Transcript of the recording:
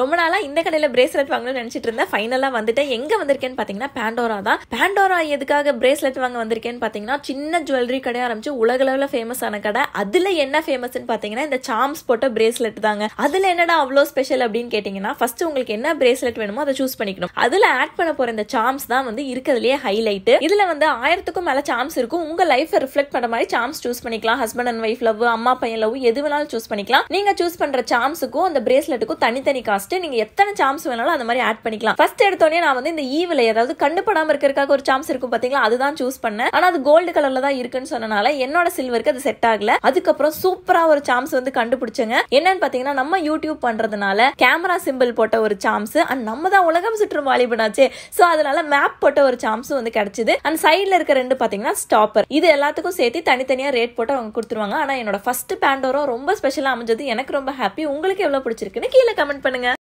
ரொம்ப நாளாக இந்த கடையில் பிரேஸ்லெட் வாங்கணும்னு நினச்சிட்டு இருந்தேன் ஃபைனலாக வந்துட்டேன் எங்கே வந்திருக்கேன்னு பார்த்தீங்கன்னா பேண்டோரா தான் பேண்டோரா எதுக்காக பிரேஸ்லெட் வாங்க வந்திருக்கேன்னு பாத்தீங்கன்னா சின்ன ஜுவல்லரி கடை ஆரம்பிச்சு உலகளவில் ஆன கடை அதில் என்ன ஃபேமஸ்ன்னு பார்த்தீங்கன்னா இந்த சாம்ஸ் போட்ட பிரேஸ்லெட் தாங்க அதில் என்னடா அவ்வளோ ஸ்பெஷல் அப்படின்னு கேட்டீங்கன்னா ஃபர்ஸ்ட் உங்களுக்கு என்ன பிரேஸ்லெட் வேணுமோ அதை சூஸ் பண்ணிக்கணும் அதில் ஆட் பண்ண போகிற இந்த சாம்ஸ் தான் வந்து இருக்கிறதுலயே ஹைலைட் இதில் வந்து ஆயிரத்துக்கும் மேலே சாம்ஸ் இருக்கும் உங்கள் லைஃப்பை ரிஃப்ளெக்ட் பண்ண மாதிரி சாம்ஸ் சூஸ் பண்ணிக்கலாம் ஹஸ்பண்ட் அண்ட் ஒய்ஃப் லவ் அம்மா பையன் லவ் எது வேணாலும் சூஸ் பண்ணிக்கலாம் நீங்கள் சூஸ் பண்ணுற சாம்ஸுக்கும் அந்த பிரேஸ்லெட்டுக்கும் தனித்தனி காசு ஃபஸ்ட்டு நீங்கள் எத்தனை சாம்ஸ் வேணாலும் அந்த மாதிரி ஆட் பண்ணிக்கலாம் ஃபர்ஸ்ட் எடுத்தோடனே நான் வந்து இந்த ஈவில் e ஏதாவது கண்டுபடாமல் இருக்கிறதுக்காக ஒரு சாம்ஸ் இருக்கும் பார்த்தீங்களா அதுதான் சூஸ் பண்ணேன் ஆனால் அது கோல்டு கலரில் தான் இருக்குன்னு சொன்னனால என்னோட சில்வருக்கு அது செட் ஆகல அதுக்கப்புறம் சூப்பராக ஒரு சாம்ஸ் வந்து கண்டுபிடிச்சங்க என்னன்னு பார்த்தீங்கன்னா நம்ம யூடியூப் பண்ணுறதுனால கேமரா சிம்பிள் போட்ட ஒரு சாம்ஸ் அண்ட் நம்ம தான் உலகம் சுற்றும் வாலிபனாச்சு ஸோ அதனால மேப் போட்ட ஒரு சாம்ஸும் வந்து கிடைச்சிது அண்ட் சைடில் இருக்க ரெண்டு பார்த்தீங்கன்னா ஸ்டாப்பர் இது எல்லாத்துக்கும் சேர்த்து தனித்தனியாக ரேட் போட்டு அவங்க கொடுத்துருவாங்க ஆனால் என்னோட ஃபர்ஸ்ட் பேண்டோரோ ரொம்ப ஸ்பெஷலாக அமைஞ்சது எனக்கு ரொம்ப ஹாப்பி உங்களுக்கு எவ்வளோ பிடிச்சிருக்குன்னு கீழே கமெண்ட் பண்ணுங்க